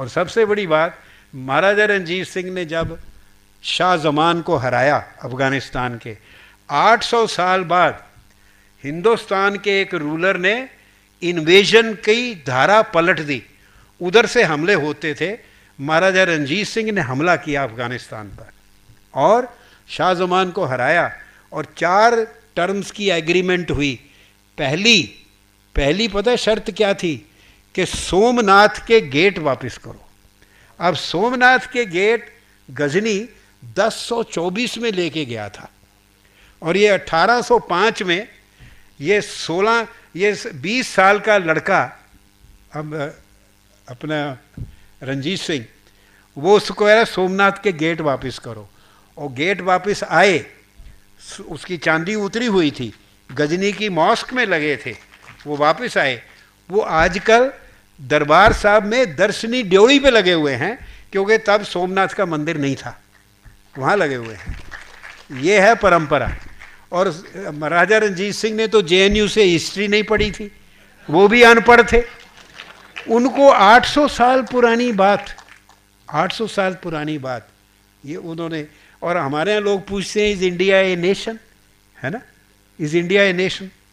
और सबसे बड़ी बात महाराजा रंजीत सिंह ने जब शाह जमान को हराया अफगानिस्तान के 800 साल बाद हिंदुस्तान के एक रूलर ने इन्वेजन की धारा पलट दी उधर से हमले होते थे महाराजा रंजीत सिंह ने हमला किया अफगानिस्तान पर और शाहजमान को हराया और चार टर्म्स की एग्रीमेंट हुई पहली पहली पता शर्त क्या थी कि सोमनाथ के गेट वापस करो अब सोमनाथ के गेट गजनी 1024 में लेके गया था और ये 1805 में ये 16 ये 20 साल का लड़का अब अपना रंजीत सिंह वो उसको है सोमनाथ के गेट वापस करो और गेट वापस आए उसकी चांदी उतरी हुई थी गजनी की मॉस्क में लगे थे वो वापस आए वो आजकल दरबार साहब में दर्शनी ड्योड़ी पे लगे हुए हैं क्योंकि तब सोमनाथ का मंदिर नहीं था वहाँ लगे हुए हैं ये है परंपरा और राजा रंजीत सिंह ने तो जेएनयू से हिस्ट्री नहीं पढ़ी थी वो भी अनपढ़ थे उनको 800 साल पुरानी बात 800 साल पुरानी बात ये उन्होंने और हमारे यहाँ लोग पूछते हैं इज़ इंडिया ए नेशन है ना इज़ इंडिया ए नेशन